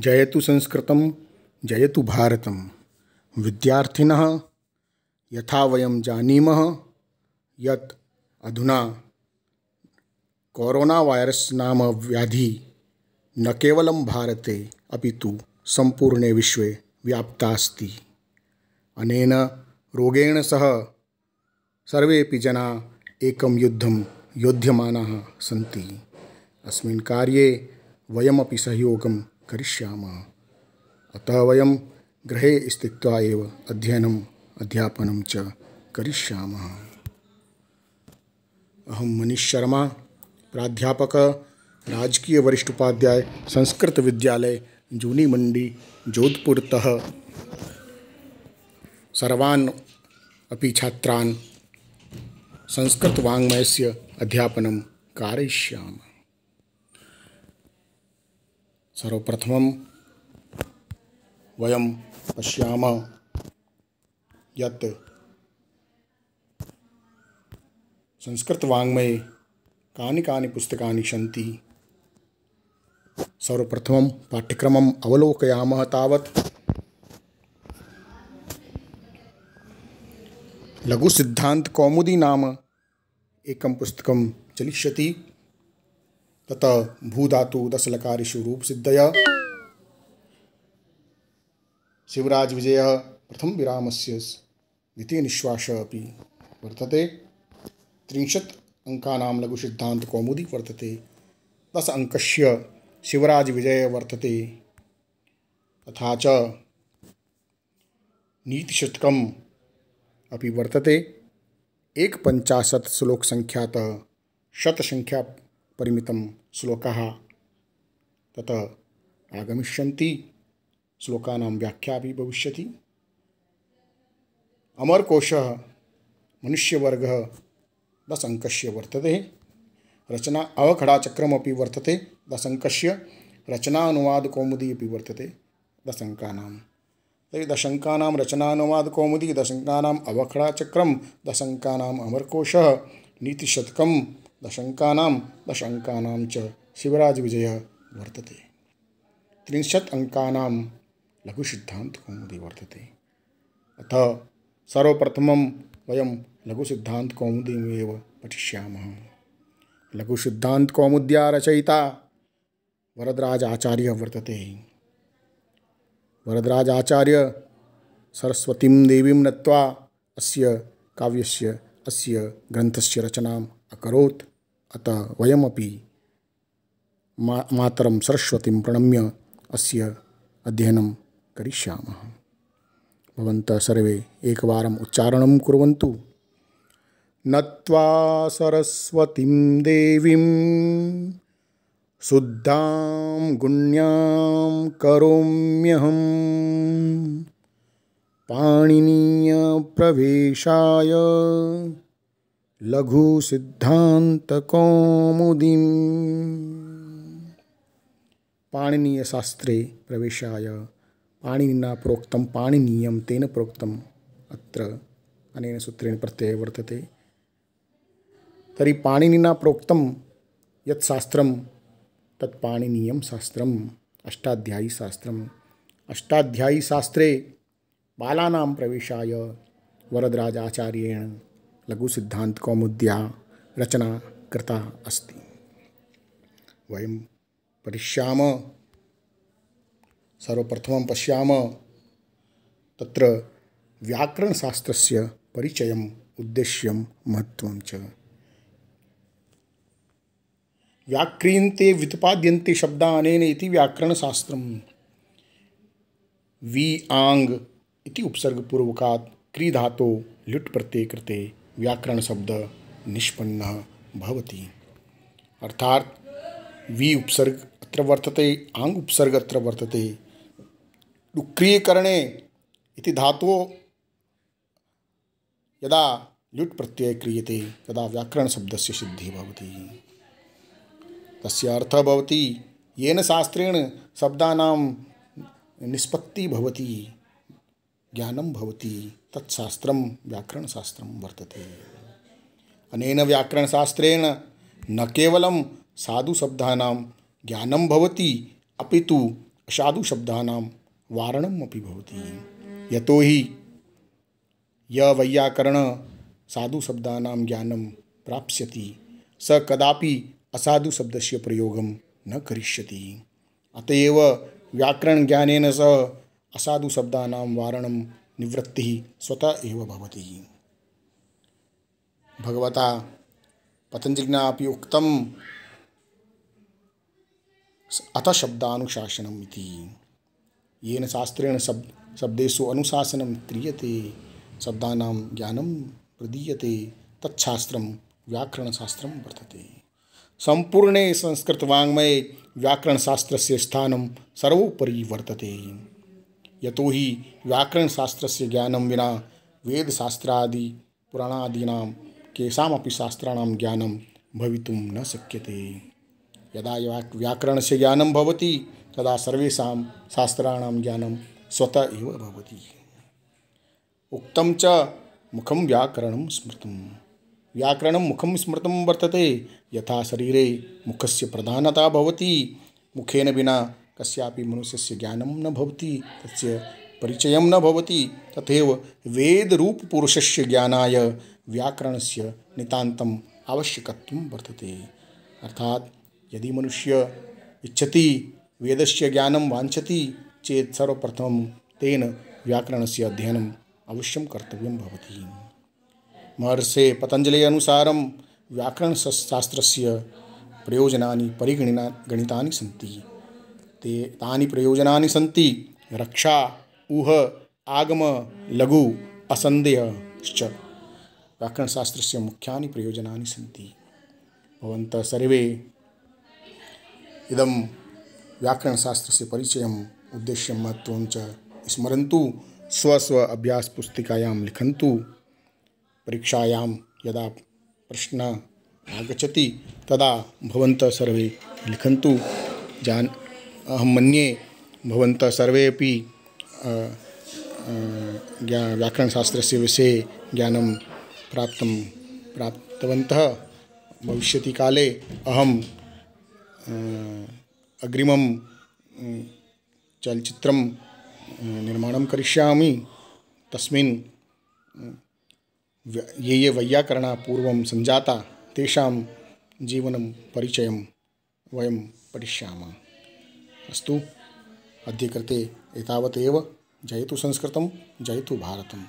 जयतु संस्कृत जयतु भारतं विद्यार्थिनः यथा वयं जानीमः यत अधुना कोरोना वायरस नाम व्याधि न केवलं भारते अभी तो संपूर्णे विश्वे व्याप्ता अस्ति अनेन रोगेण सह सर्वे जना एक युद्ध योध्यम सी अस्े वयमी सहयोग करिष्यामः अतः वयम गृहे स्थित्वा एव अध्ययनम् अध्यापनं च मनीष शर्मा प्राध्यापक राजकीय वरिष्ठ उपाध्याय संस्कृत विद्यालय जूनी मंडी जोधपुरतः सर्वान् अपि छात्रान् संस्कृतवाङ्मयस्य अध्यापनं कारयिष्यामः सर्वप्रथमं वयं पश्यामः यत् संस्कृतवाङ्मये कानि कानि पुस्तकानि सन्ति सर्वप्रथमं पाठ्यक्रमम् अवलोकयामः तावत् लघुसिद्धान्तकौमुदी नाम एकं पुस्तकं चलिष्यति अतः भूधातु दशलकारिषु रूप सिद्धय शिवराज विजय प्रथम विराम से द्वितीय निश्वास अभी वर्तते त्रिशत अंकानां लघु सिद्धांत कौमुदी वर्तते दस अंक शिवराज विजय वर्तते तथा च नीतिशतकम अपि वर्तते एक पंचाशत श्लोक संख्यात शत संख्या परिमितं श्लोक तत आगमिष्य श्लोकाना व्याख्या भविष्य अमरकोश मनुष्यवर्ग मनुष्यवर्गः वर्त वर्तते रचना अवखड़ाचक्रम वर्तते दशङ्कस्य रचनानुवादकौमुदी अपि वर्तते दशङ्कानां तर्हि दशंकाना रचनानुवादकौमुदी दशङ्कानाम् अवखड़ाचक्रम दशङ्कानाम् अमरकोश नीतिशतक दशङ्कानां दशङ्कानां च विजय वर्तते लघु सिद्धांत कौमुदी वर्तते अतः में वयं लघु सिद्धांत कौमुद्या रचयिता आचार्य वर्तते आचार्य सरस्वती देवी नत्वा अस्य काव्यस्य अस्य ग्रंथस्य रचना अकरोत् अतः वयमपि मा मातरं सरस्वतीं प्रणम्य अस्य अध्ययनं करिष्यामः भवन्तः सर्वे एकवारम् उच्चारणं कुर्वन्तु नत्वा सरस्वतीं देवीं शुद्धां गुण्यां करोम्यहम् पाणिनीयप्रवेशाय लघु सिद्धांत कौमुदी पाणनीय शास्त्रे प्रवेशाय पाणिनिना प्रोक्त पाणनीय तेन प्रोक्त अत्र अनेन सूत्रेण प्रत्यय वर्तते तरी पाणिनिना प्रोक्तम यत शास्त्र तत् पाणिनीयम शास्त्रम अष्टाध्यायी शास्त्रम अष्टाध्यायी शास्त्रे बालानाम प्रवेशाय वरदराज आचार्येण लघु लघुसिद्धान्तकौमुद्या रचना कृता अस्ति वयम पठिष्याम सर्वप्रथमं पश्याम तत्र शास्त्रस्य परिचयम् उद्देश्यं महत्त्वं च व्याक्रीयन्ते व्युत्पाद्यन्ते शब्दानेन इति व्याकरणशास्त्रं वी आंग इति उपसर्गपूर्वकात् क्रीधातो लुट् प्रत्यय कृते व्याकरण शब्द निष्पन्न भवति अर्थात वी उपसर्ग अत्र वर्तते आंग उपसर्ग अत्र वर्तते करणे इति धातु यदा लुट प्रत्यय क्रियते तदा व्याकरणशब्दस्य सिद्धिः भवति तस्य अर्थः भवति येन शास्त्रेण शब्दानां निष्पत्ति भवति ज्ञानं भवति तत्शास्त्रम व्याकरणशास्त्रं वर्तते अनेन व्याकरणशास्त्रेण न केवलं साधुशब्दानां ज्ञानं भवति अपि तु असाधुशब्दानां वारणम् अपि भवति यतो हि य वैयाकरण साधुशब्दानां ज्ञानं प्राप्स्यति स कदापि असाधुशब्दस्य प्रयोगं न करिष्यति अतएव व्याकरण व्याकरणज्ञानेन सह असाधुशब्दानां वारणं निवृत्ति स्वतः एव भवति भगवता पतंजलिना अपि उक्तम अथ शब्दानुशासनम येन शास्त्रेण शब्द सब, शब्देशु अनुशासनम क्रियते शब्दानां ज्ञानं प्रदीयते तच्छास्त्रं व्याकरणशास्त्रं वर्तते सम्पूर्णे संस्कृतवाङ्मये व्याकरणशास्त्रस्य स्थानं सर्वोपरि वर्तते यतो शास्त्र से ज्ञानं विना शास्त्रादि पुराणादीना केषामपि शास्त्राण ज्ञानं भवित न शक्यते यदा से ज्ञानं भवति तदा सर्व शास्त्राण ज्ञान स्वतः एव भवति उक्तं च मुखम व्याकरण स्मृत व्याकरण मुखम स्मृत वर्तते यथा शरीरे मुखस्य प्रधानता भवति मुखेन विना कस्यापि मनुष्य ज्ञानं न भवति तस्य परिचयं न वेद रूप पुरुषस्य ज्ञानाय व्याकरणस्य नितांतम आवश्यकत्वं वर्तते अर्थात यदि मनुष्य इच्छति वेदस्य ज्ञानं वांछति चेत् सर्वप्रथमं तेन व्याकरणस्य अध्ययनम् अवश्यं कर्तव्यं भवति महर्षे पतञ्जलेः अनुसारं व्याकरणशास्त्रस्य प्रयोजनानि परिगणिना गणितानि सन्ति ते तानि प्रयोजनानि सन्ति रक्षा ऊह आगम लघु असन्देहश्च व्याकरणशास्त्रस्य मुख्यानि प्रयोजनानि सन्ति भवन्तः सर्वे इदं व्याकरणशास्त्रस्य परिचयम् उद्देश्यं महत्त्वं च स्मरन्तु स्व स्व अभ्यासपुस्तिकायां लिखन्तु परीक्षायां यदा प्रश्नः आगच्छति तदा भवन्तः सर्वे लिखन्तु जान अहम मे सर्वे अपि ज्ञा व्याकरणशास्त्रस्य विषये ज्ञानं प्राप्त प्राप्तवन्तः भविष्यति काले अहम अग्रिम चलच्चित्रं निर्माण करिष्यामि तस्मिन् ये ये वैयाकरणाः पूर्व सञ्जाता तेषां जीवनं परिचयं वयं पठिष्यामः अस्तु अद्य कृते एतावत् एव जयतु संस्कृतं जयतु भारतम्